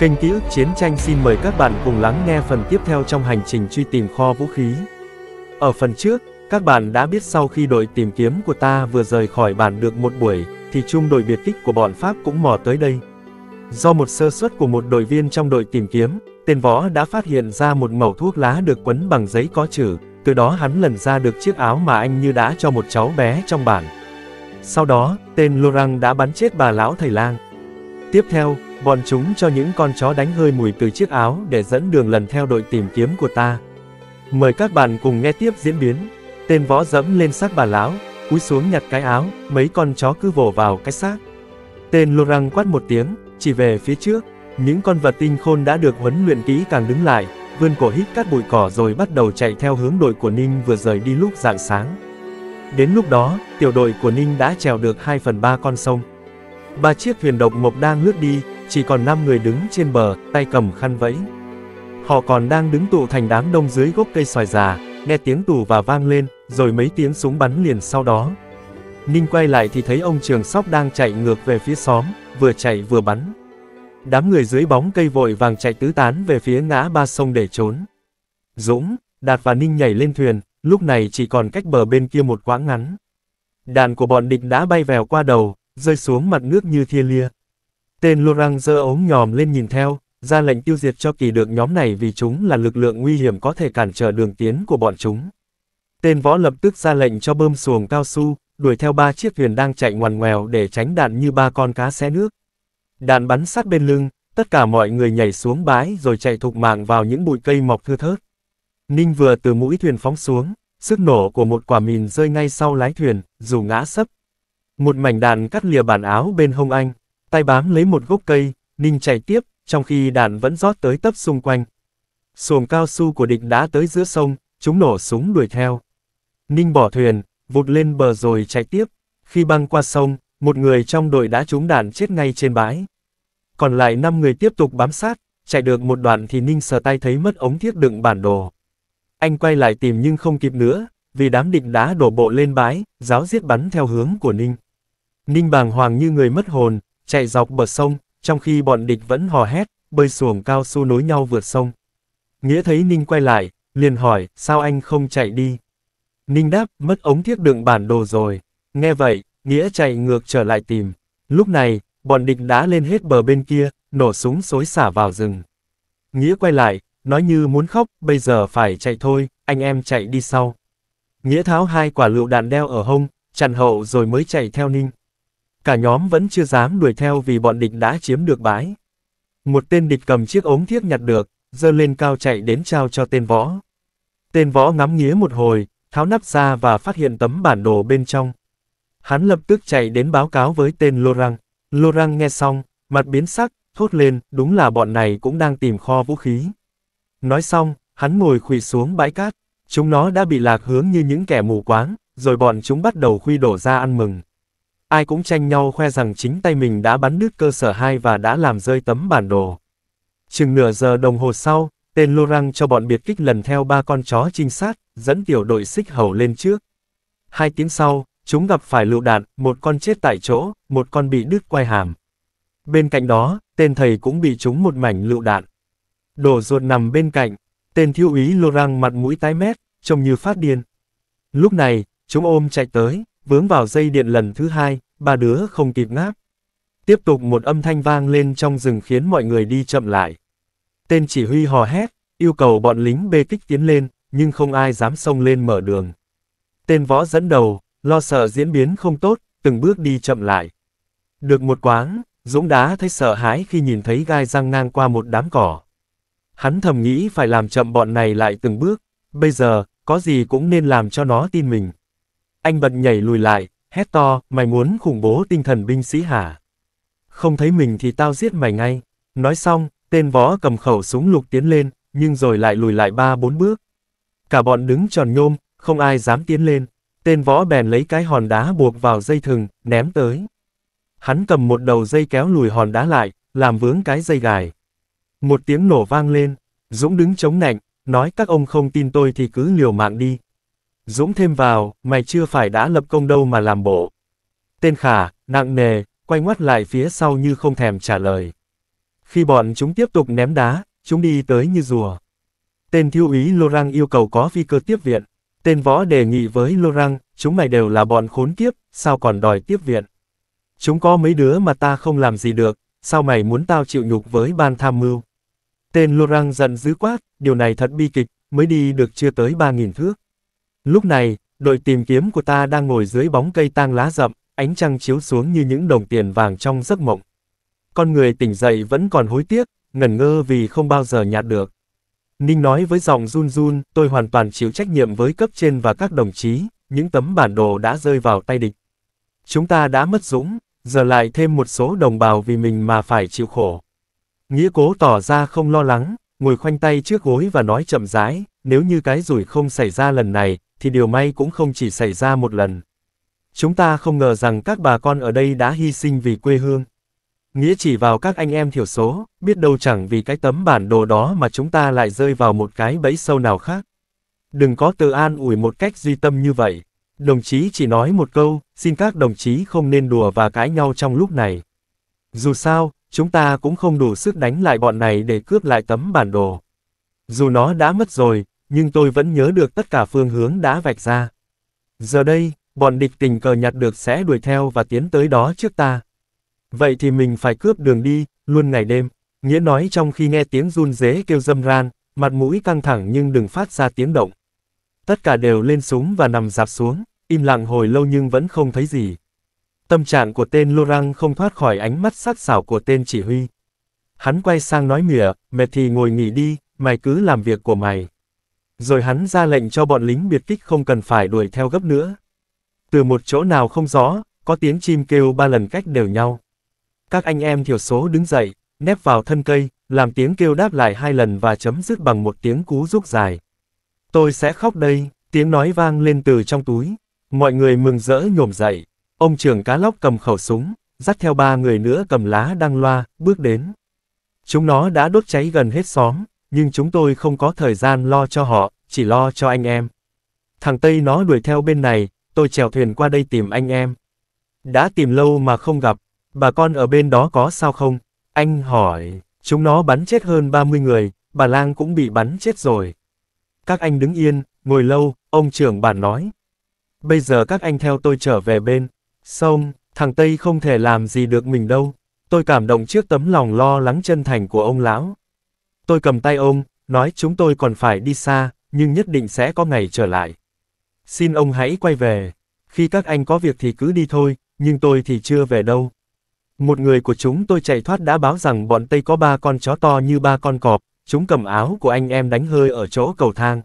Kênh Ký ức Chiến tranh xin mời các bạn cùng lắng nghe phần tiếp theo trong hành trình truy tìm kho vũ khí. Ở phần trước, các bạn đã biết sau khi đội tìm kiếm của ta vừa rời khỏi bản được một buổi, thì trung đội biệt kích của bọn Pháp cũng mò tới đây. Do một sơ suất của một đội viên trong đội tìm kiếm, tên võ đã phát hiện ra một mẩu thuốc lá được quấn bằng giấy có chữ, từ đó hắn lần ra được chiếc áo mà anh như đã cho một cháu bé trong bản. Sau đó, tên Lorang đã bắn chết bà lão thầy lang. Tiếp theo, Bọn chúng cho những con chó đánh hơi mùi từ chiếc áo để dẫn đường lần theo đội tìm kiếm của ta. Mời các bạn cùng nghe tiếp diễn biến. Tên võ dẫm lên xác bà lão, cúi xuống nhặt cái áo, mấy con chó cứ vồ vào cái xác. Tên lô răng quát một tiếng, chỉ về phía trước. Những con vật tinh khôn đã được huấn luyện kỹ càng đứng lại, vươn cổ hít cát bụi cỏ rồi bắt đầu chạy theo hướng đội của Ninh vừa rời đi lúc rạng sáng. Đến lúc đó, tiểu đội của Ninh đã trèo được 2 phần 3 con sông. Ba chiếc thuyền độc mộc đang lướt đi, chỉ còn 5 người đứng trên bờ, tay cầm khăn vẫy. Họ còn đang đứng tụ thành đám đông dưới gốc cây xoài già, nghe tiếng tù và vang lên, rồi mấy tiếng súng bắn liền sau đó. Ninh quay lại thì thấy ông Trường Sóc đang chạy ngược về phía xóm, vừa chạy vừa bắn. Đám người dưới bóng cây vội vàng chạy tứ tán về phía ngã ba sông để trốn. Dũng, Đạt và Ninh nhảy lên thuyền, lúc này chỉ còn cách bờ bên kia một quãng ngắn. Đàn của bọn địch đã bay vèo qua đầu, rơi xuống mặt nước như thiên lia. Tên Lorang giơ ống nhòm lên nhìn theo, ra lệnh tiêu diệt cho kỳ được nhóm này vì chúng là lực lượng nguy hiểm có thể cản trở đường tiến của bọn chúng. Tên võ lập tức ra lệnh cho bơm xuồng cao su, đuổi theo ba chiếc thuyền đang chạy ngoằn ngoèo để tránh đạn như ba con cá xé nước. Đạn bắn sát bên lưng, tất cả mọi người nhảy xuống bãi rồi chạy thục mạng vào những bụi cây mọc thưa thớt. Ninh vừa từ mũi thuyền phóng xuống, sức nổ của một quả mìn rơi ngay sau lái thuyền, dù ngã sấp, một mảnh đạn cắt lìa bản áo bên hông anh, tay bám lấy một gốc cây, Ninh chạy tiếp, trong khi đạn vẫn rót tới tấp xung quanh. Xuồng cao su của địch đã tới giữa sông, chúng nổ súng đuổi theo. Ninh bỏ thuyền, vụt lên bờ rồi chạy tiếp. Khi băng qua sông, một người trong đội đã trúng đạn chết ngay trên bãi. Còn lại 5 người tiếp tục bám sát, chạy được một đoạn thì Ninh sờ tay thấy mất ống thiết đựng bản đồ. Anh quay lại tìm nhưng không kịp nữa, vì đám địch đã đổ bộ lên bãi, giáo giết bắn theo hướng của Ninh. Ninh bàng hoàng như người mất hồn, chạy dọc bờ sông, trong khi bọn địch vẫn hò hét, bơi xuồng cao su nối nhau vượt sông. Nghĩa thấy Ninh quay lại, liền hỏi, sao anh không chạy đi? Ninh đáp, mất ống thiếc đựng bản đồ rồi. Nghe vậy, Nghĩa chạy ngược trở lại tìm. Lúc này, bọn địch đã lên hết bờ bên kia, nổ súng xối xả vào rừng. Nghĩa quay lại, nói như muốn khóc, bây giờ phải chạy thôi, anh em chạy đi sau. Nghĩa tháo hai quả lựu đạn đeo ở hông, chặn hậu rồi mới chạy theo Ninh. Cả nhóm vẫn chưa dám đuổi theo vì bọn địch đã chiếm được bãi. Một tên địch cầm chiếc ống thiếc nhặt được, giơ lên cao chạy đến trao cho tên võ. Tên võ ngắm nghía một hồi, tháo nắp ra và phát hiện tấm bản đồ bên trong. Hắn lập tức chạy đến báo cáo với tên Lorang. Lorang nghe xong, mặt biến sắc, thốt lên, đúng là bọn này cũng đang tìm kho vũ khí. Nói xong, hắn ngồi khủy xuống bãi cát. Chúng nó đã bị lạc hướng như những kẻ mù quáng, rồi bọn chúng bắt đầu khuy đổ ra ăn mừng. Ai cũng tranh nhau khoe rằng chính tay mình đã bắn đứt cơ sở 2 và đã làm rơi tấm bản đồ. Chừng nửa giờ đồng hồ sau, tên Lorang cho bọn biệt kích lần theo ba con chó trinh sát, dẫn tiểu đội xích hầu lên trước. Hai tiếng sau, chúng gặp phải lựu đạn, một con chết tại chỗ, một con bị đứt quai hàm. Bên cạnh đó, tên thầy cũng bị trúng một mảnh lựu đạn. Đồ ruột nằm bên cạnh, tên thiếu úy Lorang mặt mũi tái mét, trông như phát điên. Lúc này, chúng ôm chạy tới, vướng vào dây điện lần thứ hai, ba đứa không kịp ngáp. Tiếp tục một âm thanh vang lên trong rừng khiến mọi người đi chậm lại. Tên chỉ huy hò hét, yêu cầu bọn lính bê kích tiến lên, nhưng không ai dám xông lên mở đường. Tên võ dẫn đầu, lo sợ diễn biến không tốt, từng bước đi chậm lại. Được một quáng, Dũng đá thấy sợ hãi khi nhìn thấy gai răng ngang qua một đám cỏ. Hắn thầm nghĩ phải làm chậm bọn này lại từng bước, bây giờ, có gì cũng nên làm cho nó tin mình. Anh bật nhảy lùi lại, hét to, mày muốn khủng bố tinh thần binh sĩ hả? Không thấy mình thì tao giết mày ngay. Nói xong, tên võ cầm khẩu súng lục tiến lên, nhưng rồi lại lùi lại ba bốn bước. Cả bọn đứng tròn nhôm, không ai dám tiến lên. Tên võ bèn lấy cái hòn đá buộc vào dây thừng, ném tới. Hắn cầm một đầu dây kéo lùi hòn đá lại, làm vướng cái dây gài. Một tiếng nổ vang lên, Dũng đứng chống nạnh, nói các ông không tin tôi thì cứ liều mạng đi, Dũng thêm vào, mày chưa phải đã lập công đâu mà làm bộ. Tên khả, nặng nề, quay ngoắt lại phía sau như không thèm trả lời. Khi bọn chúng tiếp tục ném đá, chúng đi tới như rùa. Tên thiếu úy Lorang yêu cầu có phi cơ tiếp viện. Tên võ đề nghị với Lorang, chúng mày đều là bọn khốn kiếp, sao còn đòi tiếp viện. Chúng có mấy đứa mà ta không làm gì được, sao mày muốn tao chịu nhục với ban tham mưu. Tên Lorang giận dữ quát, điều này thật bi kịch, mới đi được chưa tới 3.000 thước. Lúc này, đội tìm kiếm của ta đang ngồi dưới bóng cây tang lá rậm, ánh trăng chiếu xuống như những đồng tiền vàng trong giấc mộng. Con người tỉnh dậy vẫn còn hối tiếc, ngẩn ngơ vì không bao giờ nhạt được. Ninh nói với giọng run run, tôi hoàn toàn chịu trách nhiệm với cấp trên và các đồng chí, những tấm bản đồ đã rơi vào tay địch. Chúng ta đã mất dũng, giờ lại thêm một số đồng bào vì mình mà phải chịu khổ. Nghĩa cố tỏ ra không lo lắng, ngồi khoanh tay trước gối và nói chậm rãi, nếu như cái rủi không xảy ra lần này, thì điều may cũng không chỉ xảy ra một lần. Chúng ta không ngờ rằng các bà con ở đây đã hy sinh vì quê hương. Nghĩa chỉ vào các anh em thiểu số, biết đâu chẳng vì cái tấm bản đồ đó mà chúng ta lại rơi vào một cái bẫy sâu nào khác. Đừng có tự an ủi một cách duy tâm như vậy. Đồng chí chỉ nói một câu, xin các đồng chí không nên đùa và cãi nhau trong lúc này. Dù sao, chúng ta cũng không đủ sức đánh lại bọn này để cướp lại tấm bản đồ. Dù nó đã mất rồi, nhưng tôi vẫn nhớ được tất cả phương hướng đã vạch ra. Giờ đây, bọn địch tình cờ nhặt được sẽ đuổi theo và tiến tới đó trước ta. Vậy thì mình phải cướp đường đi, luôn ngày đêm. Nghĩa nói trong khi nghe tiếng run dế kêu dâm ran, mặt mũi căng thẳng nhưng đừng phát ra tiếng động. Tất cả đều lên súng và nằm dạp xuống, im lặng hồi lâu nhưng vẫn không thấy gì. Tâm trạng của tên Laurent không thoát khỏi ánh mắt sắc sảo của tên chỉ huy. Hắn quay sang nói mỉa, mệt thì ngồi nghỉ đi, mày cứ làm việc của mày. Rồi hắn ra lệnh cho bọn lính biệt kích không cần phải đuổi theo gấp nữa. Từ một chỗ nào không gió, có tiếng chim kêu ba lần cách đều nhau. Các anh em thiểu số đứng dậy, nép vào thân cây, làm tiếng kêu đáp lại hai lần và chấm dứt bằng một tiếng cú rúc dài. Tôi sẽ khóc đây, tiếng nói vang lên từ trong túi. Mọi người mừng rỡ nhổm dậy. Ông trưởng cá lóc cầm khẩu súng, dắt theo ba người nữa cầm lá đăng loa, bước đến. Chúng nó đã đốt cháy gần hết xóm, nhưng chúng tôi không có thời gian lo cho họ, chỉ lo cho anh em. Thằng Tây nó đuổi theo bên này, tôi chèo thuyền qua đây tìm anh em. Đã tìm lâu mà không gặp, bà con ở bên đó có sao không? Anh hỏi, chúng nó bắn chết hơn 30 người, bà Lang cũng bị bắn chết rồi. Các anh đứng yên, ngồi lâu, ông trưởng bản nói. Bây giờ các anh theo tôi trở về bên. Xong, thằng Tây không thể làm gì được mình đâu. Tôi cảm động trước tấm lòng lo lắng chân thành của ông lão. Tôi cầm tay ông, nói chúng tôi còn phải đi xa, nhưng nhất định sẽ có ngày trở lại. Xin ông hãy quay về. Khi các anh có việc thì cứ đi thôi, nhưng tôi thì chưa về đâu. Một người của chúng tôi chạy thoát đã báo rằng bọn Tây có ba con chó to như ba con cọp, chúng cầm áo của anh em đánh hơi ở chỗ cầu thang.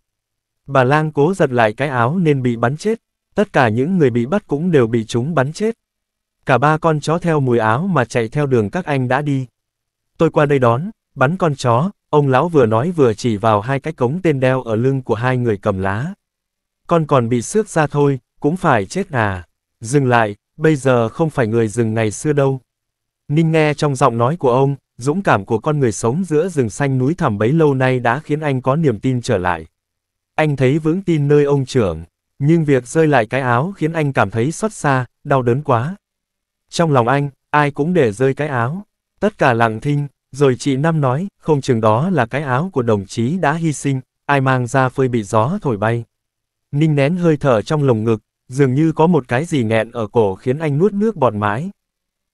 Bà Lang cố giật lại cái áo nên bị bắn chết, tất cả những người bị bắt cũng đều bị chúng bắn chết. Cả ba con chó theo mùi áo mà chạy theo đường các anh đã đi. Tôi qua đây đón, bắn con chó, Ông lão vừa nói vừa chỉ vào hai cái cống tên đeo ở lưng của hai người cầm lá. Con còn bị xước ra thôi, cũng phải chết à. Dừng lại, bây giờ không phải người rừng ngày xưa đâu. Ninh nghe trong giọng nói của ông, dũng cảm của con người sống giữa rừng xanh núi thẳm bấy lâu nay đã khiến anh có niềm tin trở lại. Anh thấy vững tin nơi ông trưởng, nhưng việc rơi lại cái áo khiến anh cảm thấy xót xa, đau đớn quá. Trong lòng anh, ai cũng để rơi cái áo. Tất cả lặng thinh, rồi chị Năm nói, không chừng đó là cái áo của đồng chí đã hy sinh, ai mang ra phơi bị gió thổi bay. Ninh nén hơi thở trong lồng ngực, dường như có một cái gì nghẹn ở cổ khiến anh nuốt nước bọt mãi.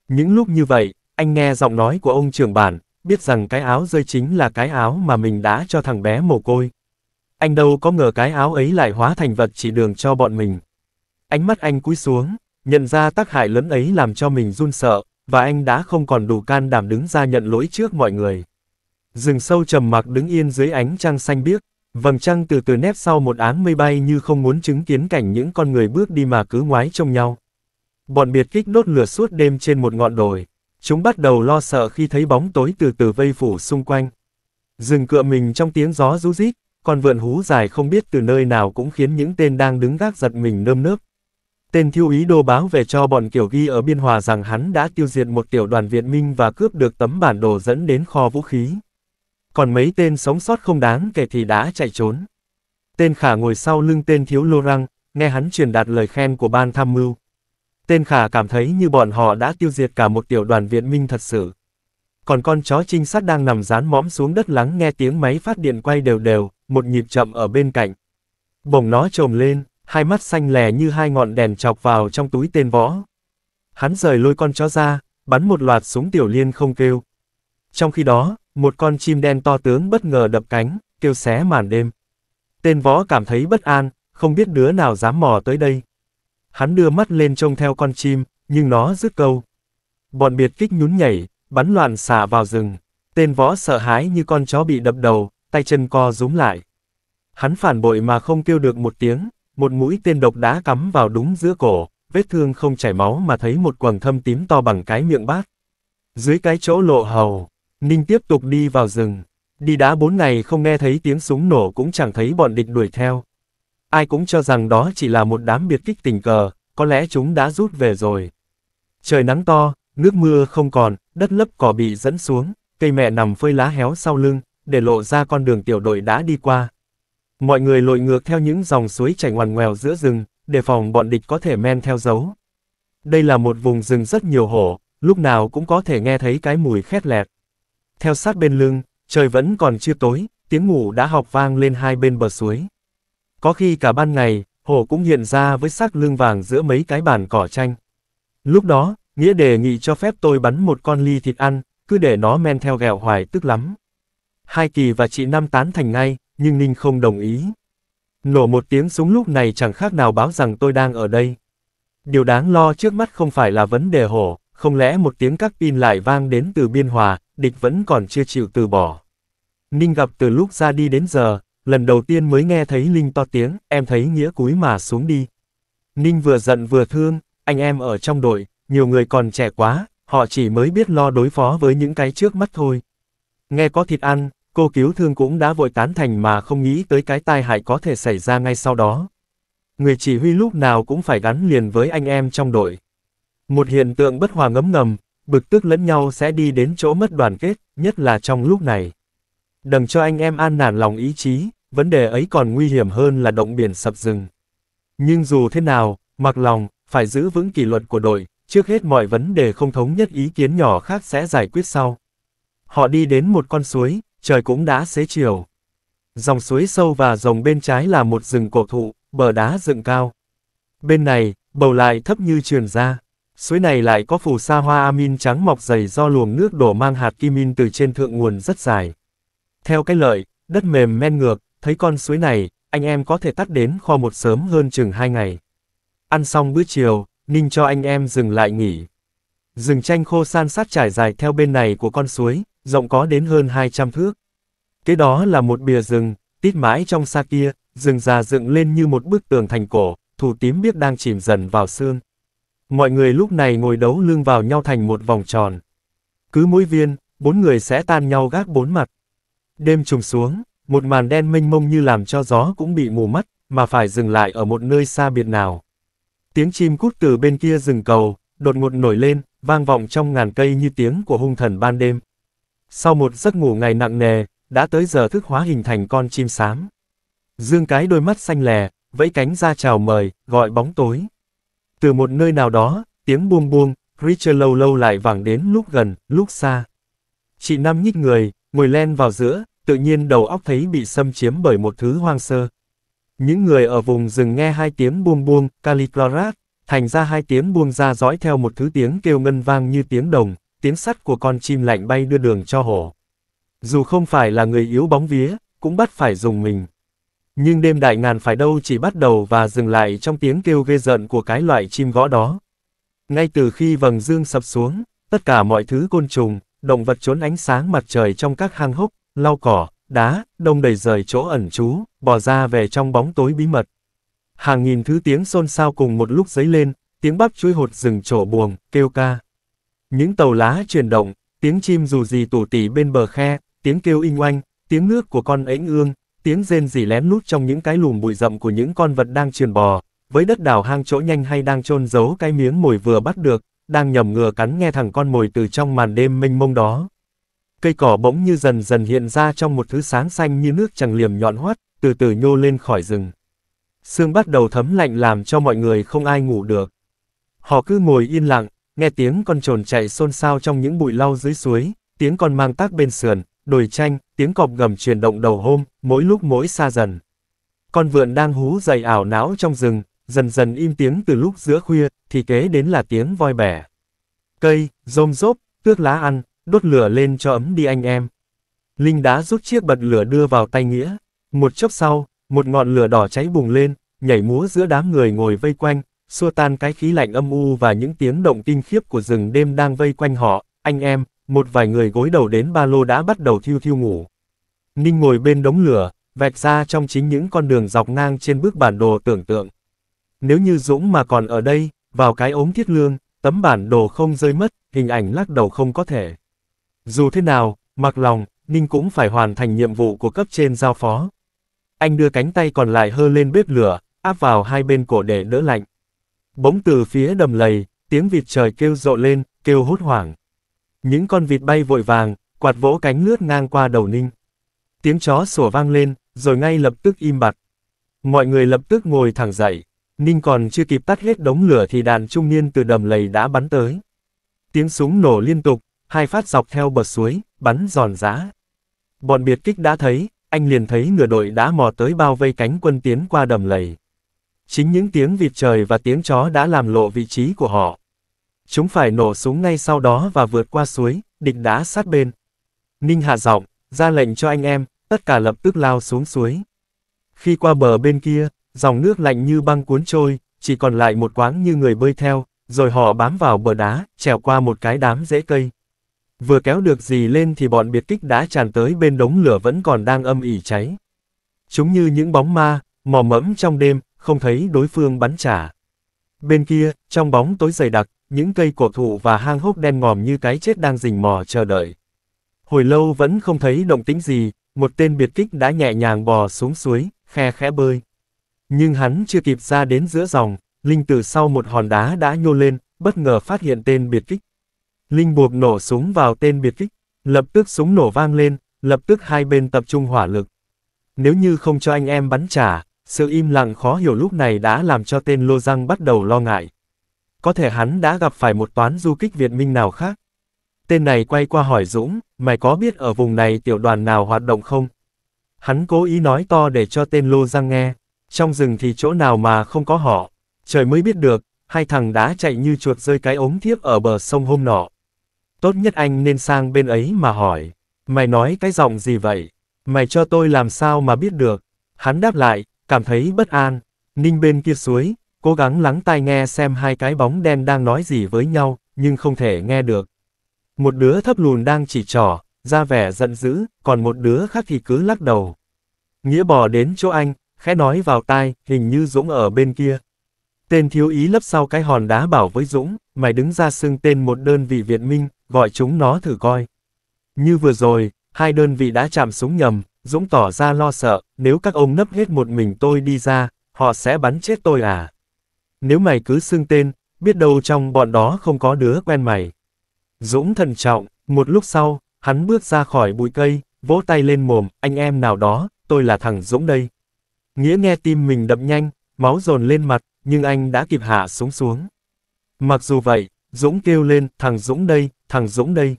Những lúc như vậy, anh nghe giọng nói của ông trưởng bản, biết rằng cái áo rơi chính là cái áo mà mình đã cho thằng bé mồ côi. Anh đâu có ngờ cái áo ấy lại hóa thành vật chỉ đường cho bọn mình. Ánh mắt anh cúi xuống, nhận ra tác hại lớn ấy làm cho mình run sợ, và anh đã không còn đủ can đảm đứng ra nhận lỗi trước mọi người. Rừng sâu trầm mặc đứng yên dưới ánh trăng xanh biếc, vầng trăng từ từ nép sau một áng mây bay như không muốn chứng kiến cảnh những con người bước đi mà cứ ngoái trông nhau. Bọn biệt kích đốt lửa suốt đêm trên một ngọn đồi, chúng bắt đầu lo sợ khi thấy bóng tối từ từ vây phủ xung quanh. Rừng cựa mình trong tiếng gió rú rít, con vượn hú dài không biết từ nơi nào cũng khiến những tên đang đứng gác giật mình nơm nớp. Tên thiếu úy đô báo về cho bọn kiểu ghi ở Biên Hòa rằng hắn đã tiêu diệt một tiểu đoàn Việt Minh và cướp được tấm bản đồ dẫn đến kho vũ khí. Còn mấy tên sống sót không đáng kể thì đã chạy trốn. Tên khả ngồi sau lưng tên thiếu lô răng, nghe hắn truyền đạt lời khen của ban tham mưu. Tên khả cảm thấy như bọn họ đã tiêu diệt cả một tiểu đoàn Việt Minh thật sự. Còn con chó trinh sát đang nằm dán mõm xuống đất lắng nghe tiếng máy phát điện quay đều đều, một nhịp chậm ở bên cạnh. Bổng nó trồm lên, hai mắt xanh lè như hai ngọn đèn chọc vào trong túi tên võ. Hắn rời lôi con chó ra, bắn một loạt súng tiểu liên không kêu. Trong khi đó, một con chim đen to tướng bất ngờ đập cánh, kêu xé màn đêm. Tên võ cảm thấy bất an, không biết đứa nào dám mò tới đây. Hắn đưa mắt lên trông theo con chim, nhưng nó rứt câu. Bọn biệt kích nhún nhảy, bắn loạn xạ vào rừng. Tên võ sợ hãi như con chó bị đập đầu, tay chân co rúm lại. Hắn phản bội mà không kêu được một tiếng, một mũi tên độc đã cắm vào đúng giữa cổ, vết thương không chảy máu mà thấy một quầng thâm tím to bằng cái miệng bát. Dưới cái chỗ lộ hầu, Ninh tiếp tục đi vào rừng. Đi đã bốn ngày không nghe thấy tiếng súng nổ cũng chẳng thấy bọn địch đuổi theo. Ai cũng cho rằng đó chỉ là một đám biệt kích tình cờ, có lẽ chúng đã rút về rồi. Trời nắng to, nước mưa không còn, đất lấp cỏ bị dẫn xuống, cây mẹ nằm phơi lá héo sau lưng, để lộ ra con đường tiểu đội đã đi qua. Mọi người lội ngược theo những dòng suối chảy ngoằn ngoèo giữa rừng, để phòng bọn địch có thể men theo dấu. Đây là một vùng rừng rất nhiều hổ, lúc nào cũng có thể nghe thấy cái mùi khét lẹt. Theo sát bên lưng, trời vẫn còn chưa tối, tiếng ngủ đã học vang lên hai bên bờ suối. Có khi cả ban ngày, hổ cũng hiện ra với xác lưng vàng giữa mấy cái bàn cỏ tranh. Lúc đó, Nghĩa đề nghị cho phép tôi bắn một con ly thịt ăn, cứ để nó men theo gẹo hoài tức lắm. Hai kỳ và chị Năm tán thành ngay, nhưng Ninh không đồng ý. Nổ một tiếng súng lúc này chẳng khác nào báo rằng tôi đang ở đây. Điều đáng lo trước mắt không phải là vấn đề hổ, không lẽ một tiếng các pin lại vang đến từ biên hòa, địch vẫn còn chưa chịu từ bỏ. Ninh gặp từ lúc ra đi đến giờ, lần đầu tiên mới nghe thấy Linh to tiếng, em thấy nghĩa cúi mà xuống đi. Ninh vừa giận vừa thương, anh em ở trong đội, nhiều người còn trẻ quá, họ chỉ mới biết lo đối phó với những cái trước mắt thôi. Nghe có thịt ăn, cô cứu thương cũng đã vội tán thành mà không nghĩ tới cái tai hại có thể xảy ra ngay sau đó. Người chỉ huy lúc nào cũng phải gắn liền với anh em trong đội. Một hiện tượng bất hòa ngấm ngầm, bực tức lẫn nhau sẽ đi đến chỗ mất đoàn kết, nhất là trong lúc này. Đừng cho anh em an nản lòng ý chí, vấn đề ấy còn nguy hiểm hơn là động biển sập rừng. Nhưng dù thế nào, mặc lòng, phải giữ vững kỷ luật của đội, trước hết mọi vấn đề không thống nhất ý kiến nhỏ khác sẽ giải quyết sau. Họ đi đến một con suối, trời cũng đã xế chiều. Dòng suối sâu và dòng bên trái là một rừng cổ thụ, bờ đá dựng cao. Bên này, bầu lại thấp như truyền ra. Suối này lại có phù sa hoa amin trắng mọc dày do luồng nước đổ mang hạt kimin từ trên thượng nguồn rất dài. Theo cái lợi, đất mềm men ngược, thấy con suối này, anh em có thể tắt đến kho một sớm hơn chừng hai ngày. Ăn xong bữa chiều, Ninh cho anh em dừng lại nghỉ. Rừng chanh khô san sát trải dài theo bên này của con suối, rộng có đến hơn 200 thước. Kế đó là một bìa rừng, tít mãi trong xa kia, rừng già dựng lên như một bức tường thành cổ, thủ tím biết đang chìm dần vào xương. Mọi người lúc này ngồi đấu lưng vào nhau thành một vòng tròn. Cứ mỗi viên, bốn người sẽ tan nhau gác bốn mặt. Đêm trùng xuống, một màn đen mênh mông như làm cho gió cũng bị mù mắt, mà phải dừng lại ở một nơi xa biệt nào. Tiếng chim cút từ bên kia rừng cầu, đột ngột nổi lên, vang vọng trong ngàn cây như tiếng của hung thần ban đêm. Sau một giấc ngủ ngày nặng nề, đã tới giờ thức hóa hình thành con chim sám. Dương cái đôi mắt xanh lè, vẫy cánh ra chào mời, gọi bóng tối. Từ một nơi nào đó, tiếng buông buông, Richard lâu lâu lại vẳng đến lúc gần, lúc xa. Chị Năm nhích người, ngồi len vào giữa, tự nhiên đầu óc thấy bị xâm chiếm bởi một thứ hoang sơ. Những người ở vùng rừng nghe hai tiếng buông buông, caliclorat, thành ra hai tiếng buông ra dõi theo một thứ tiếng kêu ngân vang như tiếng đồng, tiếng sắt của con chim lạnh bay đưa đường cho hổ. Dù không phải là người yếu bóng vía, cũng bắt phải dùng mình. Nhưng đêm đại ngàn phải đâu chỉ bắt đầu và dừng lại trong tiếng kêu ghê giận của cái loại chim gõ đó. Ngay từ khi vầng dương sập xuống, tất cả mọi thứ côn trùng, động vật trốn ánh sáng mặt trời trong các hang hốc, lau cỏ, đá, đông đầy rời chỗ ẩn trú, bò ra về trong bóng tối bí mật. Hàng nghìn thứ tiếng xôn xao cùng một lúc dấy lên, tiếng bắp chuối hột rừng trổ buồng, kêu ca. Những tàu lá chuyển động, tiếng chim dù gì tủ tỉ bên bờ khe, tiếng kêu inh oanh, tiếng nước của con ếnh ương, tiếng rên rỉ lén nút trong những cái lùm bụi rậm của những con vật đang truyền bò, với đất đào hang chỗ nhanh hay đang chôn giấu cái miếng mồi vừa bắt được, đang nhầm ngừa cắn nghe thằng con mồi từ trong màn đêm mênh mông đó. Cây cỏ bỗng như dần dần hiện ra trong một thứ sáng xanh như nước chẳng liềm nhọn hoắt, từ từ nhô lên khỏi rừng. Sương bắt đầu thấm lạnh làm cho mọi người không ai ngủ được. Họ cứ ngồi yên lặng, nghe tiếng con trồn chạy xôn xao trong những bụi lau dưới suối, tiếng con mang tác bên sườn, đồi chanh, tiếng cọp gầm chuyển động đầu hôm, mỗi lúc mỗi xa dần. Con vượn đang hú dày ảo não trong rừng, dần dần im tiếng từ lúc giữa khuya, thì kế đến là tiếng voi bẻ. Cây, rôm rốp, tước lá ăn, đốt lửa lên cho ấm đi anh em. Linh đã rút chiếc bật lửa đưa vào tay Nghĩa. Một chốc sau, một ngọn lửa đỏ cháy bùng lên, nhảy múa giữa đám người ngồi vây quanh, xua tan cái khí lạnh âm u và những tiếng động kinh khiếp của rừng đêm đang vây quanh họ, anh em, một vài người gối đầu đến ba lô đã bắt đầu thiêu thiêu ngủ. Ninh ngồi bên đống lửa, vạch ra trong chính những con đường dọc ngang trên bức bản đồ tưởng tượng. Nếu như Dũng mà còn ở đây, vào cái ống thiết lương, tấm bản đồ không rơi mất, hình ảnh lắc đầu không có thể. Dù thế nào, mặc lòng, Ninh cũng phải hoàn thành nhiệm vụ của cấp trên giao phó. Anh đưa cánh tay còn lại hơ lên bếp lửa, áp vào hai bên cổ để đỡ lạnh. Bỗng từ phía đầm lầy, tiếng vịt trời kêu rộ lên, kêu hốt hoảng. Những con vịt bay vội vàng, quạt vỗ cánh lướt ngang qua đầu ninh. Tiếng chó sủa vang lên, rồi ngay lập tức im bặt. Mọi người lập tức ngồi thẳng dậy. Ninh còn chưa kịp tắt hết đống lửa thì đàn trung niên từ đầm lầy đã bắn tới. Tiếng súng nổ liên tục, hai phát dọc theo bờ suối, bắn giòn giá Bọn biệt kích đã thấy, anh liền thấy nửa đội đã mò tới bao vây cánh quân tiến qua đầm lầy. Chính những tiếng vịt trời và tiếng chó đã làm lộ vị trí của họ. Chúng phải nổ súng ngay sau đó và vượt qua suối, địch đá sát bên. Ninh hạ giọng, ra lệnh cho anh em, tất cả lập tức lao xuống suối. Khi qua bờ bên kia, dòng nước lạnh như băng cuốn trôi, chỉ còn lại một quáng như người bơi theo, rồi họ bám vào bờ đá, trèo qua một cái đám rễ cây. Vừa kéo được gì lên thì bọn biệt kích đã tràn tới bên đống lửa vẫn còn đang âm ỉ cháy. Chúng như những bóng ma, mò mẫm trong đêm, không thấy đối phương bắn trả. Bên kia, trong bóng tối dày đặc, những cây cổ thụ và hang hốc đen ngòm như cái chết đang rình mò chờ đợi. Hồi lâu vẫn không thấy động tĩnh gì, một tên biệt kích đã nhẹ nhàng bò xuống suối, khe khẽ bơi. Nhưng hắn chưa kịp ra đến giữa dòng, Linh từ sau một hòn đá đã nhô lên, bất ngờ phát hiện tên biệt kích. Linh buộc nổ súng vào tên biệt kích, lập tức súng nổ vang lên, lập tức hai bên tập trung hỏa lực. Nếu như không cho anh em bắn trả, sự im lặng khó hiểu lúc này đã làm cho tên Lô Giang bắt đầu lo ngại. Có thể hắn đã gặp phải một toán du kích Việt Minh nào khác. Tên này quay qua hỏi Dũng, mày có biết ở vùng này tiểu đoàn nào hoạt động không? Hắn cố ý nói to để cho tên Lô Giang nghe, trong rừng thì chỗ nào mà không có họ, trời mới biết được, hai thằng đã chạy như chuột rơi cái ống thiếp ở bờ sông hôm nọ. Tốt nhất anh nên sang bên ấy mà hỏi, mày nói cái giọng gì vậy? Mày cho tôi làm sao mà biết được? Hắn đáp lại, cảm thấy bất an. Ninh bên kia suối, cố gắng lắng tai nghe xem hai cái bóng đen đang nói gì với nhau, nhưng không thể nghe được. Một đứa thấp lùn đang chỉ trỏ, ra vẻ giận dữ, còn một đứa khác thì cứ lắc đầu. Nghĩa bò đến chỗ anh, khẽ nói vào tai, hình như Dũng ở bên kia. Tên thiếu ý lấp sau cái hòn đá bảo với Dũng, mày đứng ra xưng tên một đơn vị Việt Minh, gọi chúng nó thử coi. Như vừa rồi, hai đơn vị đã chạm súng nhầm, Dũng tỏ ra lo sợ, nếu các ông nấp hết một mình tôi đi ra, họ sẽ bắn chết tôi à. Nếu mày cứ xưng tên, biết đâu trong bọn đó không có đứa quen mày. Dũng thận trọng, một lúc sau, hắn bước ra khỏi bụi cây, vỗ tay lên mồm, anh em nào đó, tôi là thằng Dũng đây. Nghĩa nghe tim mình đập nhanh, máu dồn lên mặt, nhưng anh đã kịp hạ súng xuống, xuống. Mặc dù vậy, Dũng kêu lên, thằng Dũng đây, thằng Dũng đây.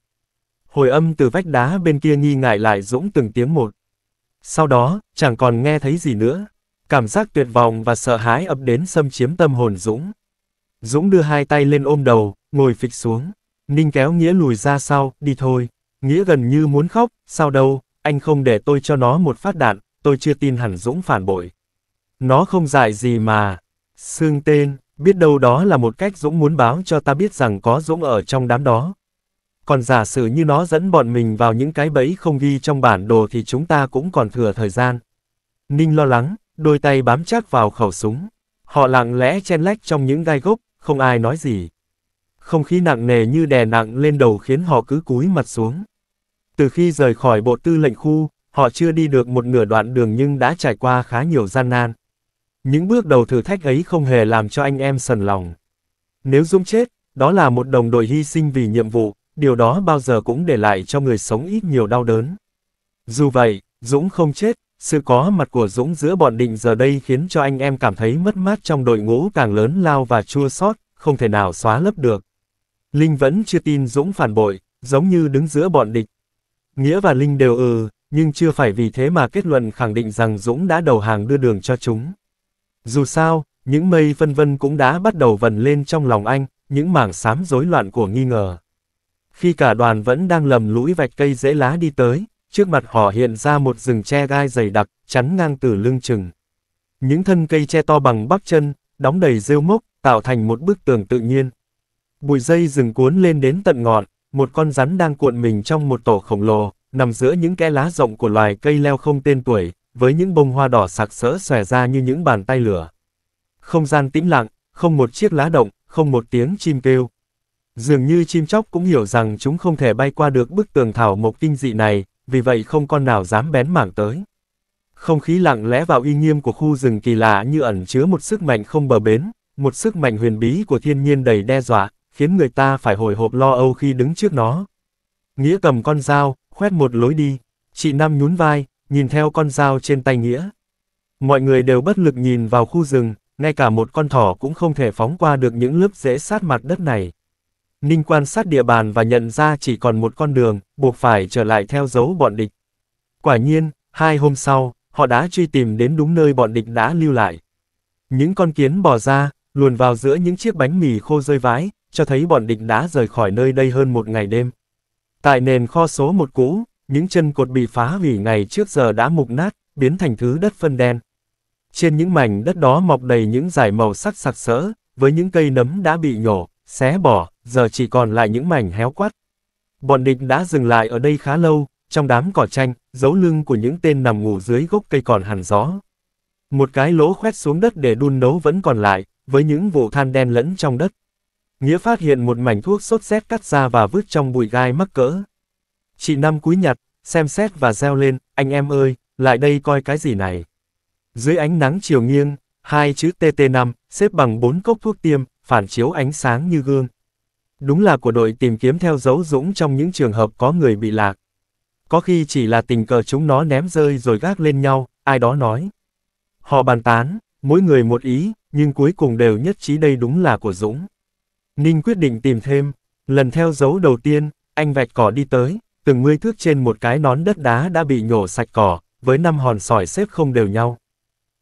Hồi âm từ vách đá bên kia nghi ngại lại Dũng từng tiếng một. Sau đó, chẳng còn nghe thấy gì nữa. Cảm giác tuyệt vọng và sợ hãi ập đến xâm chiếm tâm hồn Dũng. Dũng đưa hai tay lên ôm đầu, ngồi phịch xuống. Ninh kéo Nghĩa lùi ra sau, đi thôi. Nghĩa gần như muốn khóc, sao đâu, anh không để tôi cho nó một phát đạn, tôi chưa tin hẳn Dũng phản bội. Nó không dại gì mà. Sương tên, biết đâu đó là một cách Dũng muốn báo cho ta biết rằng có Dũng ở trong đám đó, còn giả sử như nó dẫn bọn mình vào những cái bẫy không ghi trong bản đồ thì chúng ta cũng còn thừa thời gian. Ninh lo lắng, đôi tay bám chắc vào khẩu súng. Họ lặng lẽ chen lách trong những gai gốc, không ai nói gì. Không khí nặng nề như đè nặng lên đầu khiến họ cứ cúi mặt xuống. Từ khi rời khỏi bộ tư lệnh khu, họ chưa đi được một nửa đoạn đường nhưng đã trải qua khá nhiều gian nan. Những bước đầu thử thách ấy không hề làm cho anh em sần lòng. Nếu Dũng chết, đó là một đồng đội hy sinh vì nhiệm vụ, điều đó bao giờ cũng để lại cho người sống ít nhiều đau đớn. Dù vậy, Dũng không chết, sự có mặt của Dũng giữa bọn định giờ đây khiến cho anh em cảm thấy mất mát trong đội ngũ càng lớn lao và chua sót, không thể nào xóa lấp được. Linh vẫn chưa tin Dũng phản bội, giống như đứng giữa bọn địch. Nghĩa và Linh đều ừ, nhưng chưa phải vì thế mà kết luận khẳng định rằng Dũng đã đầu hàng đưa đường cho chúng. Dù sao, những mây vân vân cũng đã bắt đầu vần lên trong lòng anh, những mảng xám rối loạn của nghi ngờ khi cả đoàn vẫn đang lầm lũi vạch cây rễ lá đi tới, trước mặt họ hiện ra một rừng tre gai dày đặc, chắn ngang từ lưng chừng. Những thân cây tre to bằng bắp chân, đóng đầy rêu mốc, tạo thành một bức tường tự nhiên. Bụi dây rừng cuốn lên đến tận ngọn, một con rắn đang cuộn mình trong một tổ khổng lồ, nằm giữa những kẽ lá rộng của loài cây leo không tên tuổi, với những bông hoa đỏ sặc sỡ xòe ra như những bàn tay lửa. Không gian tĩnh lặng, không một chiếc lá động, không một tiếng chim kêu, Dường như chim chóc cũng hiểu rằng chúng không thể bay qua được bức tường thảo mộc kinh dị này, vì vậy không con nào dám bén mảng tới. Không khí lặng lẽ vào uy nghiêm của khu rừng kỳ lạ như ẩn chứa một sức mạnh không bờ bến, một sức mạnh huyền bí của thiên nhiên đầy đe dọa, khiến người ta phải hồi hộp lo âu khi đứng trước nó. Nghĩa cầm con dao, khoét một lối đi, chị Nam nhún vai, nhìn theo con dao trên tay Nghĩa. Mọi người đều bất lực nhìn vào khu rừng, ngay cả một con thỏ cũng không thể phóng qua được những lớp rễ sát mặt đất này. Ninh quan sát địa bàn và nhận ra chỉ còn một con đường, buộc phải trở lại theo dấu bọn địch. Quả nhiên, hai hôm sau, họ đã truy tìm đến đúng nơi bọn địch đã lưu lại. Những con kiến bò ra, luồn vào giữa những chiếc bánh mì khô rơi vãi, cho thấy bọn địch đã rời khỏi nơi đây hơn một ngày đêm. Tại nền kho số một cũ, những chân cột bị phá hủy ngày trước giờ đã mục nát, biến thành thứ đất phân đen. Trên những mảnh đất đó mọc đầy những dải màu sắc sặc sỡ, với những cây nấm đã bị nhổ, xé bỏ, giờ chỉ còn lại những mảnh héo quắt. Bọn địch đã dừng lại ở đây khá lâu, trong đám cỏ tranh, dấu lưng của những tên nằm ngủ dưới gốc cây còn hẳn gió. Một cái lỗ khoét xuống đất để đun nấu vẫn còn lại, với những vụ than đen lẫn trong đất. Nghĩa phát hiện một mảnh thuốc sốt xét cắt ra và vứt trong bụi gai mắc cỡ. Chị Năm cúi nhặt, xem xét và reo lên, anh em ơi, lại đây coi cái gì này. Dưới ánh nắng chiều nghiêng, hai chữ TT5, xếp bằng bốn cốc thuốc tiêm, phản chiếu ánh sáng như gương. Đúng là của đội tìm kiếm theo dấu dũng trong những trường hợp có người bị lạc. Có khi chỉ là tình cờ chúng nó ném rơi rồi gác lên nhau, ai đó nói. Họ bàn tán, mỗi người một ý, nhưng cuối cùng đều nhất trí đây đúng là của Dũng. Ninh quyết định tìm thêm, lần theo dấu đầu tiên, anh vạch cỏ đi tới, từng mươi thước trên một cái nón đất đá đã bị nhổ sạch cỏ, với năm hòn sỏi xếp không đều nhau.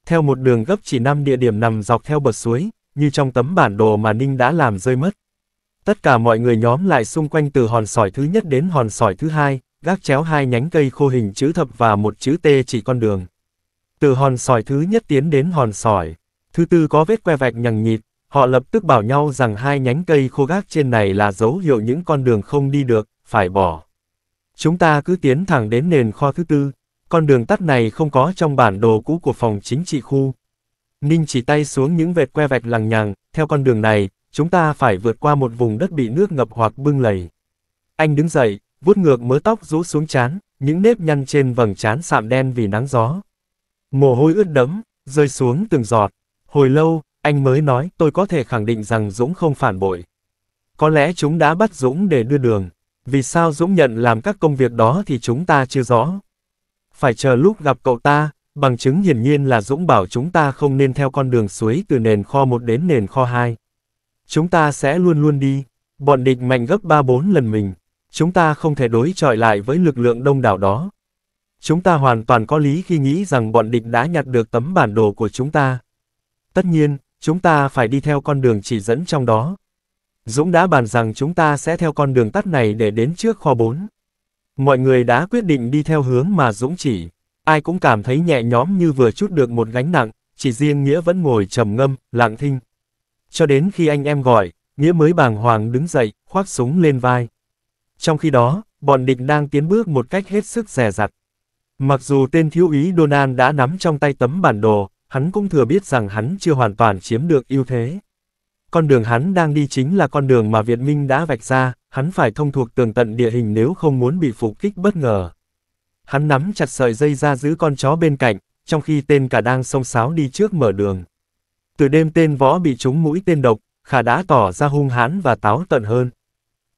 Theo một đường gấp chỉ năm địa điểm nằm dọc theo bờ suối, như trong tấm bản đồ mà Ninh đã làm rơi mất. Tất cả mọi người nhóm lại xung quanh từ hòn sỏi thứ nhất đến hòn sỏi thứ hai, gác chéo hai nhánh cây khô hình chữ thập và một chữ T chỉ con đường. Từ hòn sỏi thứ nhất tiến đến hòn sỏi, thứ tư có vết que vạch nhằng nhịt, họ lập tức bảo nhau rằng hai nhánh cây khô gác trên này là dấu hiệu những con đường không đi được, phải bỏ. Chúng ta cứ tiến thẳng đến nền kho thứ tư, con đường tắt này không có trong bản đồ cũ của phòng chính trị khu, Ninh chỉ tay xuống những vệt que vạch lằng nhằng, theo con đường này, chúng ta phải vượt qua một vùng đất bị nước ngập hoặc bưng lầy. Anh đứng dậy, vuốt ngược mớ tóc rũ xuống chán, những nếp nhăn trên vầng trán sạm đen vì nắng gió. Mồ hôi ướt đẫm, rơi xuống từng giọt. Hồi lâu, anh mới nói tôi có thể khẳng định rằng Dũng không phản bội. Có lẽ chúng đã bắt Dũng để đưa đường. Vì sao Dũng nhận làm các công việc đó thì chúng ta chưa rõ. Phải chờ lúc gặp cậu ta, Bằng chứng hiển nhiên là Dũng bảo chúng ta không nên theo con đường suối từ nền kho 1 đến nền kho 2. Chúng ta sẽ luôn luôn đi, bọn địch mạnh gấp 3-4 lần mình, chúng ta không thể đối chọi lại với lực lượng đông đảo đó. Chúng ta hoàn toàn có lý khi nghĩ rằng bọn địch đã nhặt được tấm bản đồ của chúng ta. Tất nhiên, chúng ta phải đi theo con đường chỉ dẫn trong đó. Dũng đã bàn rằng chúng ta sẽ theo con đường tắt này để đến trước kho 4. Mọi người đã quyết định đi theo hướng mà Dũng chỉ. Ai cũng cảm thấy nhẹ nhõm như vừa chút được một gánh nặng, chỉ riêng Nghĩa vẫn ngồi trầm ngâm, lặng thinh. Cho đến khi anh em gọi, Nghĩa mới bàng hoàng đứng dậy, khoác súng lên vai. Trong khi đó, bọn địch đang tiến bước một cách hết sức rè rặt. Mặc dù tên thiếu úy Donald đã nắm trong tay tấm bản đồ, hắn cũng thừa biết rằng hắn chưa hoàn toàn chiếm được ưu thế. Con đường hắn đang đi chính là con đường mà Việt Minh đã vạch ra, hắn phải thông thuộc tường tận địa hình nếu không muốn bị phục kích bất ngờ. Hắn nắm chặt sợi dây ra giữ con chó bên cạnh, trong khi tên cả đang xông xáo đi trước mở đường. Từ đêm tên võ bị trúng mũi tên độc, khả đã tỏ ra hung hãn và táo tận hơn.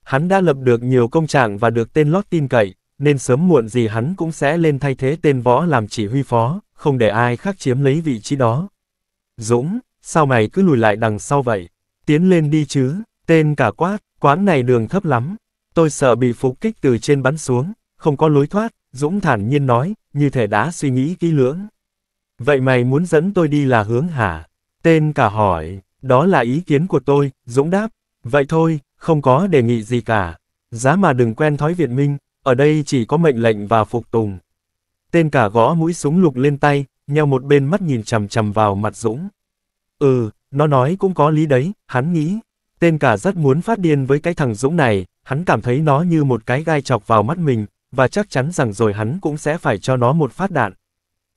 Hắn đã lập được nhiều công trạng và được tên lót tin cậy, nên sớm muộn gì hắn cũng sẽ lên thay thế tên võ làm chỉ huy phó, không để ai khác chiếm lấy vị trí đó. Dũng, sao mày cứ lùi lại đằng sau vậy? Tiến lên đi chứ, tên cả quát, quán này đường thấp lắm. Tôi sợ bị phục kích từ trên bắn xuống, không có lối thoát, Dũng thản nhiên nói, như thể đã suy nghĩ kỹ lưỡng. Vậy mày muốn dẫn tôi đi là hướng hả? Tên cả hỏi, đó là ý kiến của tôi, Dũng đáp. Vậy thôi, không có đề nghị gì cả. Giá mà đừng quen thói Việt Minh, ở đây chỉ có mệnh lệnh và phục tùng. Tên cả gõ mũi súng lục lên tay, nheo một bên mắt nhìn chằm chằm vào mặt Dũng. Ừ, nó nói cũng có lý đấy, hắn nghĩ. Tên cả rất muốn phát điên với cái thằng Dũng này, hắn cảm thấy nó như một cái gai chọc vào mắt mình, và chắc chắn rằng rồi hắn cũng sẽ phải cho nó một phát đạn.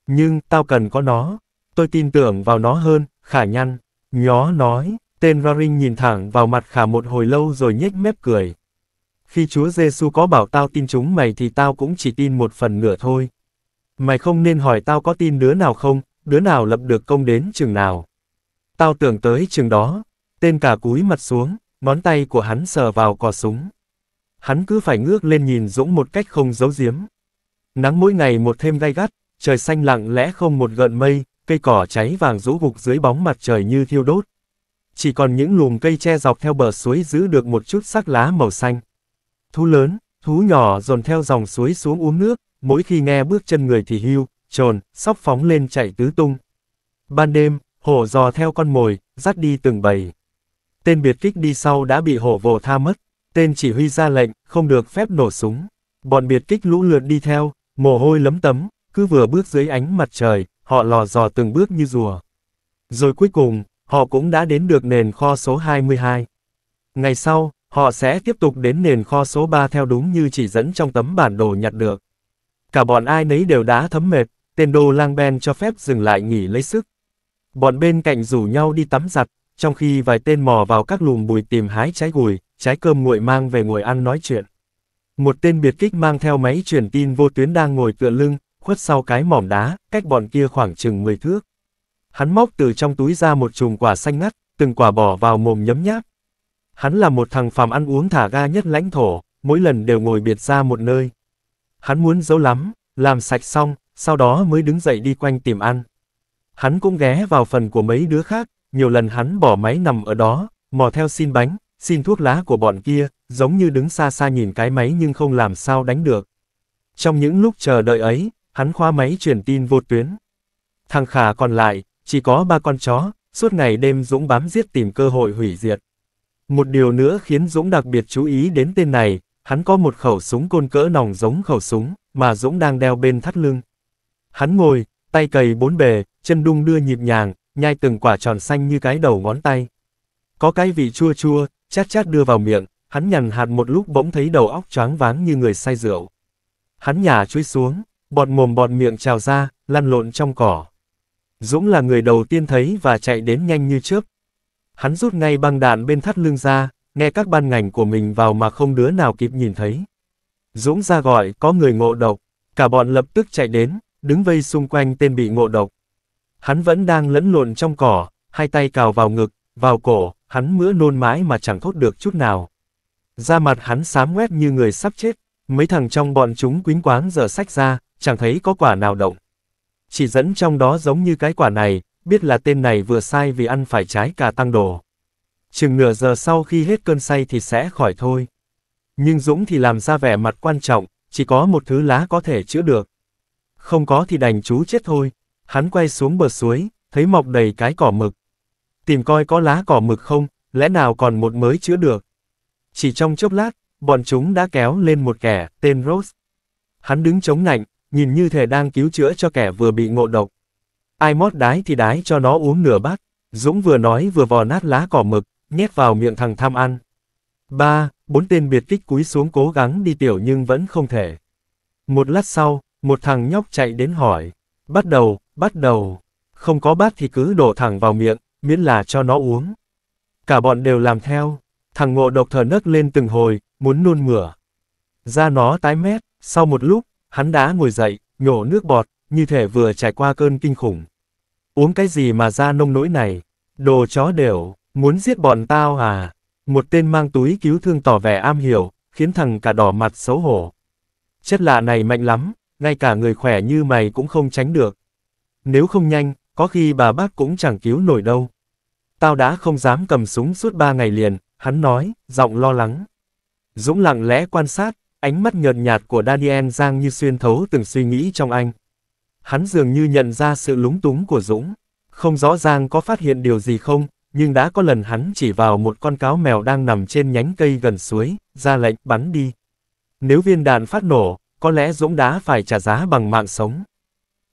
Nhưng, tao cần có nó. Tôi tin tưởng vào nó hơn, khả nhăn. Nhó nói, tên Raring nhìn thẳng vào mặt khả một hồi lâu rồi nhếch mép cười. Khi Chúa Giêsu có bảo tao tin chúng mày thì tao cũng chỉ tin một phần nửa thôi. Mày không nên hỏi tao có tin đứa nào không, đứa nào lập được công đến chừng nào. Tao tưởng tới chừng đó, tên cả cúi mặt xuống, ngón tay của hắn sờ vào cò súng hắn cứ phải ngước lên nhìn Dũng một cách không giấu giếm. Nắng mỗi ngày một thêm gay gắt, trời xanh lặng lẽ không một gợn mây, cây cỏ cháy vàng rũ gục dưới bóng mặt trời như thiêu đốt. Chỉ còn những lùm cây che dọc theo bờ suối giữ được một chút sắc lá màu xanh. Thú lớn, thú nhỏ dồn theo dòng suối xuống uống nước, mỗi khi nghe bước chân người thì hưu, trồn, sóc phóng lên chạy tứ tung. Ban đêm, hổ dò theo con mồi, dắt đi từng bầy. Tên biệt kích đi sau đã bị hổ vồ tha mất. Tên chỉ huy ra lệnh, không được phép nổ súng. Bọn biệt kích lũ lượt đi theo, mồ hôi lấm tấm, cứ vừa bước dưới ánh mặt trời, họ lò dò từng bước như rùa. Rồi cuối cùng, họ cũng đã đến được nền kho số 22. Ngày sau, họ sẽ tiếp tục đến nền kho số 3 theo đúng như chỉ dẫn trong tấm bản đồ nhặt được. Cả bọn ai nấy đều đã thấm mệt, tên đô lang ben cho phép dừng lại nghỉ lấy sức. Bọn bên cạnh rủ nhau đi tắm giặt, trong khi vài tên mò vào các lùm bùi tìm hái trái gùi, trái cơm nguội mang về ngồi ăn nói chuyện. Một tên biệt kích mang theo máy truyền tin vô tuyến đang ngồi tựa lưng, khuất sau cái mỏm đá, cách bọn kia khoảng chừng 10 thước. Hắn móc từ trong túi ra một chùm quả xanh ngắt, từng quả bỏ vào mồm nhấm nháp. Hắn là một thằng phàm ăn uống thả ga nhất lãnh thổ, mỗi lần đều ngồi biệt ra một nơi. Hắn muốn giấu lắm, làm sạch xong, sau đó mới đứng dậy đi quanh tìm ăn. Hắn cũng ghé vào phần của mấy đứa khác, nhiều lần hắn bỏ máy nằm ở đó, mò theo xin bánh, xin thuốc lá của bọn kia, giống như đứng xa xa nhìn cái máy nhưng không làm sao đánh được. Trong những lúc chờ đợi ấy, hắn khóa máy truyền tin vô tuyến. Thằng Khả còn lại, chỉ có ba con chó, suốt ngày đêm Dũng bám giết tìm cơ hội hủy diệt. Một điều nữa khiến Dũng đặc biệt chú ý đến tên này, hắn có một khẩu súng côn cỡ nòng giống khẩu súng, mà Dũng đang đeo bên thắt lưng. Hắn ngồi, tay cầy bốn bề, chân đung đưa nhịp nhàng, nhai từng quả tròn xanh như cái đầu ngón tay. Có cái vị chua chua, chát chát đưa vào miệng, hắn nhằn hạt một lúc bỗng thấy đầu óc choáng váng như người say rượu. Hắn nhả chuối xuống, bọt mồm bọt miệng trào ra, lăn lộn trong cỏ. Dũng là người đầu tiên thấy và chạy đến nhanh như trước. Hắn rút ngay băng đạn bên thắt lưng ra, nghe các ban ngành của mình vào mà không đứa nào kịp nhìn thấy. Dũng ra gọi, có người ngộ độc, cả bọn lập tức chạy đến, đứng vây xung quanh tên bị ngộ độc. Hắn vẫn đang lẫn lộn trong cỏ, hai tay cào vào ngực, vào cổ, hắn mữa nôn mãi mà chẳng thốt được chút nào. Da mặt hắn xám ngoét như người sắp chết, mấy thằng trong bọn chúng quính quáng giờ sách ra, chẳng thấy có quả nào động. Chỉ dẫn trong đó giống như cái quả này, biết là tên này vừa sai vì ăn phải trái cà tăng đồ. Chừng nửa giờ sau khi hết cơn say thì sẽ khỏi thôi. Nhưng Dũng thì làm ra vẻ mặt quan trọng, chỉ có một thứ lá có thể chữa được. Không có thì đành chú chết thôi. Hắn quay xuống bờ suối, thấy mọc đầy cái cỏ mực, tìm coi có lá cỏ mực không, lẽ nào còn một mới chữa được. Chỉ trong chốc lát, bọn chúng đã kéo lên một kẻ, tên Rose. Hắn đứng chống nạnh, nhìn như thể đang cứu chữa cho kẻ vừa bị ngộ độc. Ai mót đái thì đái cho nó uống nửa bát, Dũng vừa nói vừa vò nát lá cỏ mực, nhét vào miệng thằng tham ăn. Ba, bốn tên biệt kích cúi xuống cố gắng đi tiểu nhưng vẫn không thể. Một lát sau, một thằng nhóc chạy đến hỏi. Bắt đầu, bắt đầu. Không có bát thì cứ đổ thẳng vào miệng, miễn là cho nó uống. Cả bọn đều làm theo, thằng ngộ độc thở nấc lên từng hồi, muốn nôn mửa. Da nó tái mét, sau một lúc, hắn đã ngồi dậy, nhổ nước bọt, như thể vừa trải qua cơn kinh khủng. Uống cái gì mà da nông nỗi này, đồ chó đều, muốn giết bọn tao à? Một tên mang túi cứu thương tỏ vẻ am hiểu, khiến thằng cả đỏ mặt xấu hổ. Chất lạ này mạnh lắm, ngay cả người khỏe như mày cũng không tránh được. Nếu không nhanh, có khi bà bác cũng chẳng cứu nổi đâu. Tao đã không dám cầm súng suốt ba ngày liền, hắn nói, giọng lo lắng. Dũng lặng lẽ quan sát, ánh mắt nhợt nhạt của Daniel Giang như xuyên thấu từng suy nghĩ trong anh. Hắn dường như nhận ra sự lúng túng của Dũng. Không rõ ràng có phát hiện điều gì không, nhưng đã có lần hắn chỉ vào một con cáo mèo đang nằm trên nhánh cây gần suối, ra lệnh bắn đi. Nếu viên đạn phát nổ, có lẽ Dũng đã phải trả giá bằng mạng sống.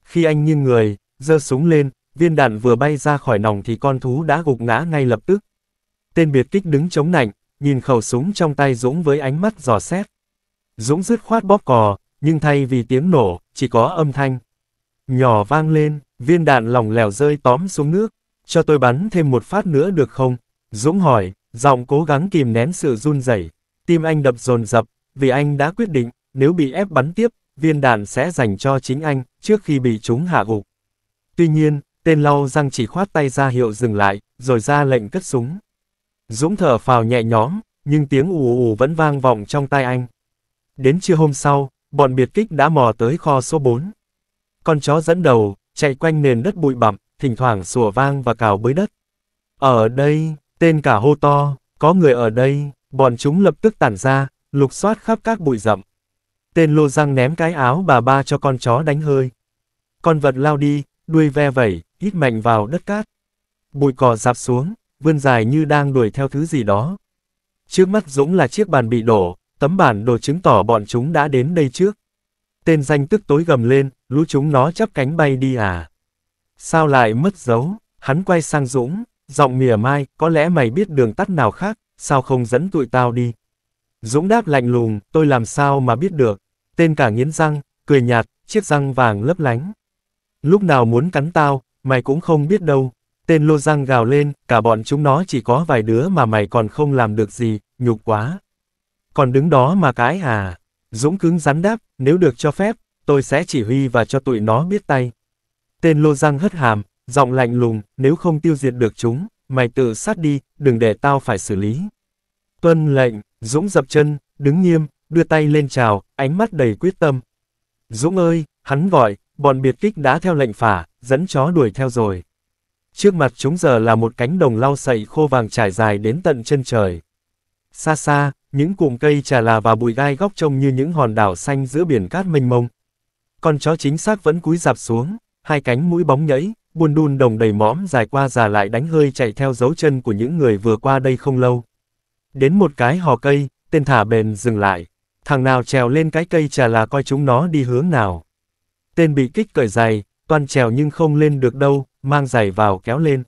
Khi anh như người, giơ súng lên, viên đạn vừa bay ra khỏi nòng thì con thú đã gục ngã ngay lập tức. Tên biệt kích đứng chống nạnh, nhìn khẩu súng trong tay Dũng với ánh mắt dò xét. Dũng dứt khoát bóp cò, nhưng thay vì tiếng nổ, chỉ có âm thanh. Nhỏ vang lên, viên đạn lỏng lẻo rơi tóm xuống nước. Cho tôi bắn thêm một phát nữa được không? Dũng hỏi, giọng cố gắng kìm nén sự run rẩy. Tim anh đập dồn dập, vì anh đã quyết định, nếu bị ép bắn tiếp, viên đạn sẽ dành cho chính anh, trước khi bị chúng hạ gục. Tuy nhiên, tên lau răng chỉ khoát tay ra hiệu dừng lại, rồi ra lệnh cất súng. Dũng thở phào nhẹ nhõm, nhưng tiếng ù ù vẫn vang vọng trong tai anh. Đến trưa hôm sau, bọn biệt kích đã mò tới kho số 4. Con chó dẫn đầu, chạy quanh nền đất bụi bặm, thỉnh thoảng sủa vang và cào bới đất. Ở đây, tên cả hô to, có người ở đây, bọn chúng lập tức tản ra, lục soát khắp các bụi rậm. Tên lô răng ném cái áo bà ba cho con chó đánh hơi. Con vật lao đi, đuôi ve vẩy, hít mạnh vào đất cát. Bụi cỏ dạp xuống, vươn dài như đang đuổi theo thứ gì đó. Trước mắt Dũng là chiếc bàn bị đổ, tấm bản đồ chứng tỏ bọn chúng đã đến đây trước. Tên danh tức tối gầm lên, lũ chúng nó chắp cánh bay đi à. Sao lại mất dấu? Hắn quay sang Dũng, giọng mỉa mai, có lẽ mày biết đường tắt nào khác, sao không dẫn tụi tao đi? Dũng đáp lạnh lùng, tôi làm sao mà biết được? Tên cả nghiến răng, cười nhạt, chiếc răng vàng lấp lánh. Lúc nào muốn cắn tao, mày cũng không biết đâu. Tên lô răng gào lên, cả bọn chúng nó chỉ có vài đứa mà mày còn không làm được gì, nhục quá. Còn đứng đó mà cái à. Dũng cứng rắn đáp, nếu được cho phép, tôi sẽ chỉ huy và cho tụi nó biết tay. Tên lô răng hất hàm, giọng lạnh lùng, nếu không tiêu diệt được chúng, mày tự sát đi, đừng để tao phải xử lý. Tuân lệnh, Dũng dập chân, đứng nghiêm, đưa tay lên chào, ánh mắt đầy quyết tâm. Dũng ơi, hắn gọi, bọn biệt kích đã theo lệnh phả, dẫn chó đuổi theo rồi. Trước mặt chúng giờ là một cánh đồng lau sậy khô vàng trải dài đến tận chân trời. Xa xa, những cụm cây trà là và bụi gai góc trông như những hòn đảo xanh giữa biển cát mênh mông. Con chó chính xác vẫn cúi dạp xuống, hai cánh mũi bóng nhẫy, buồn đun đồng đầy mõm dài qua già lại đánh hơi chạy theo dấu chân của những người vừa qua đây không lâu. Đến một cái hò cây, tên thả bền dừng lại. Thằng nào trèo lên cái cây trà là coi chúng nó đi hướng nào. Tên bị kích cởi giày, toàn trèo nhưng không lên được đâu, mang giày vào kéo lên.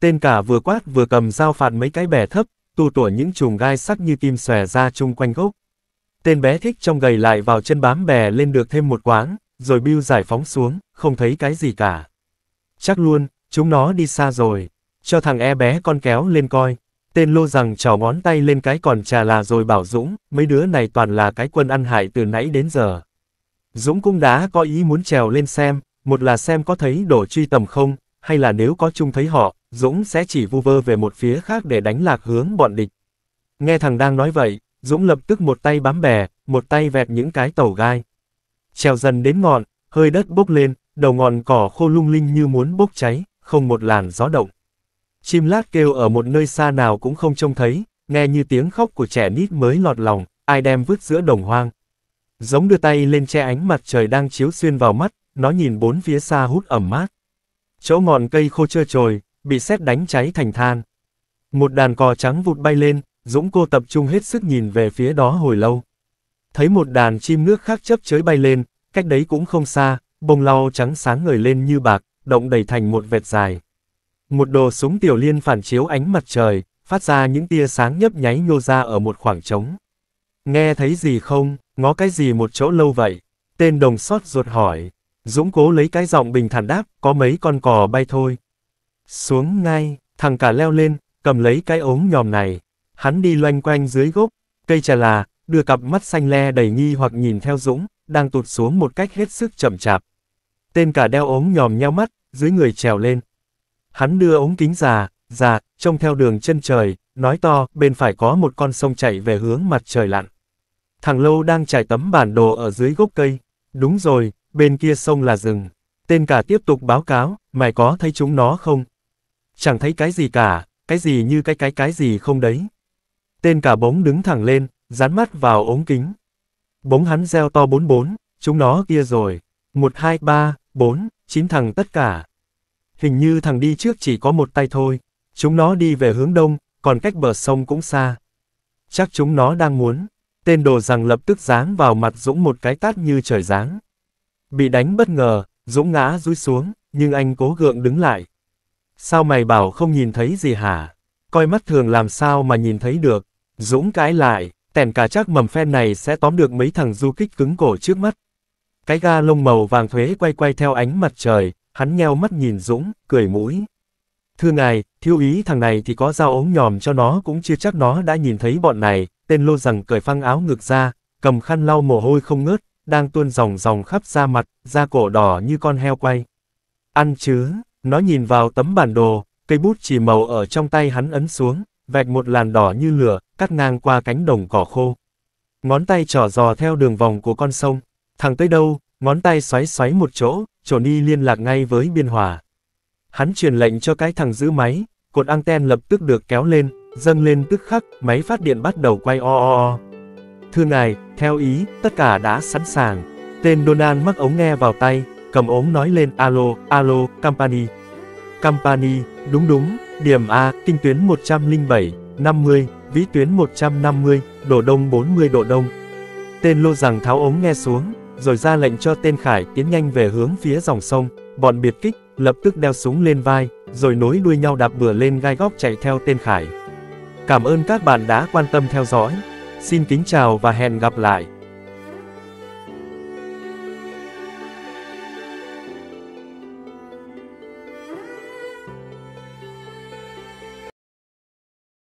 Tên cả vừa quát vừa cầm dao phạt mấy cái bè thấp, tu tủa những chùm gai sắc như kim xòe ra chung quanh gốc. Tên bé thích trong gầy lại vào chân bám bè lên được thêm một quáng, rồi bưu giải phóng xuống, không thấy cái gì cả. Chắc luôn, chúng nó đi xa rồi. Cho thằng e bé con kéo lên coi. Tên lô rằng trò ngón tay lên cái còn trà là rồi bảo Dũng, mấy đứa này toàn là cái quân ăn hại từ nãy đến giờ. Dũng cũng đã có ý muốn trèo lên xem, một là xem có thấy đổ truy tầm không, hay là nếu có chung thấy họ, Dũng sẽ chỉ vu vơ về một phía khác để đánh lạc hướng bọn địch. Nghe thằng đang nói vậy, Dũng lập tức một tay bám bè, một tay vẹt những cái tàu gai. Trèo dần đến ngọn, hơi đất bốc lên, đầu ngọn cỏ khô lung linh như muốn bốc cháy, không một làn gió động. Chim lát kêu ở một nơi xa nào cũng không trông thấy, nghe như tiếng khóc của trẻ nít mới lọt lòng, ai đem vứt giữa đồng hoang. Giống đưa tay lên che ánh mặt trời đang chiếu xuyên vào mắt, nó nhìn bốn phía xa hút ẩm mát. Chỗ ngọn cây khô trơ trồi, bị sét đánh cháy thành than. Một đàn cò trắng vụt bay lên, Dũng cô tập trung hết sức nhìn về phía đó hồi lâu. Thấy một đàn chim nước khác chấp chới bay lên, cách đấy cũng không xa, bông lau trắng sáng ngời lên như bạc, động đầy thành một vệt dài. Một đồ súng tiểu liên phản chiếu ánh mặt trời, phát ra những tia sáng nhấp nháy nhô ra ở một khoảng trống. Nghe thấy gì không? Ngó cái gì một chỗ lâu vậy? Tên đồng sót ruột hỏi. Dũng cố lấy cái giọng bình thản đáp, có mấy con cò bay thôi. Xuống ngay, thằng cả leo lên, cầm lấy cái ống nhòm này. Hắn đi loanh quanh dưới gốc, cây trà là, đưa cặp mắt xanh le đầy nghi hoặc nhìn theo Dũng, đang tụt xuống một cách hết sức chậm chạp. Tên cả đeo ống nhòm nheo mắt, dưới người trèo lên. Hắn đưa ống kính già, già, trông theo đường chân trời, nói to, bên phải có một con sông chảy về hướng mặt trời lặn. Thằng Lâu đang trải tấm bản đồ ở dưới gốc cây. Đúng rồi, bên kia sông là rừng. Tên cả tiếp tục báo cáo, mày có thấy chúng nó không? Chẳng thấy cái gì cả, cái gì như cái cái cái gì không đấy. Tên cả bỗng đứng thẳng lên, dán mắt vào ống kính. Bóng hắn reo to bốn bốn, chúng nó kia rồi. Một hai ba, bốn, chín thằng tất cả. Hình như thằng đi trước chỉ có một tay thôi. Chúng nó đi về hướng đông, còn cách bờ sông cũng xa. Chắc chúng nó đang muốn tên đồ rằng lập tức giáng vào mặt Dũng một cái tát như trời giáng. Bị đánh bất ngờ, Dũng ngã rúi xuống, nhưng anh cố gượng đứng lại. Sao mày bảo không nhìn thấy gì hả? Coi mắt thường làm sao mà nhìn thấy được? Dũng cãi lại, tèn cả chắc mầm phen này sẽ tóm được mấy thằng du kích cứng cổ trước mắt. Cái ga lông màu vàng thuế quay quay theo ánh mặt trời, hắn nheo mắt nhìn Dũng, cười mũi. Thưa ngài, thiếu ý thằng này thì có dao ống nhòm cho nó cũng chưa chắc nó đã nhìn thấy bọn này, tên lô rằng cởi phăng áo ngực ra, cầm khăn lau mồ hôi không ngớt, đang tuôn dòng dòng khắp da mặt, da cổ đỏ như con heo quay. Ăn chứ, nó nhìn vào tấm bản đồ, cây bút chỉ màu ở trong tay hắn ấn xuống, vạch một làn đỏ như lửa, cắt ngang qua cánh đồng cỏ khô. Ngón tay trỏ dò theo đường vòng của con sông, thẳng tới đâu, ngón tay xoáy xoáy một chỗ, chỗ đi liên lạc ngay với biên hòa. Hắn truyền lệnh cho cái thằng giữ máy, cột anten lập tức được kéo lên, Dâng lên tức khắc, máy phát điện bắt đầu quay o o o. Thưa ngài, theo ý, tất cả đã sẵn sàng. Tên Donald mắc ống nghe vào tay, cầm ống nói lên alo, alo, company. Company, đúng đúng, điểm A, kinh tuyến 107, 50, vĩ tuyến 150, độ đông 40 độ đông. Tên lô rằng tháo ống nghe xuống, rồi ra lệnh cho tên Khải tiến nhanh về hướng phía dòng sông, bọn biệt kích, lập tức đeo súng lên vai, rồi nối đuôi nhau đạp bừa lên gai góc chạy theo tên Khải. Cảm ơn các bạn đã quan tâm theo dõi. Xin kính chào và hẹn gặp lại.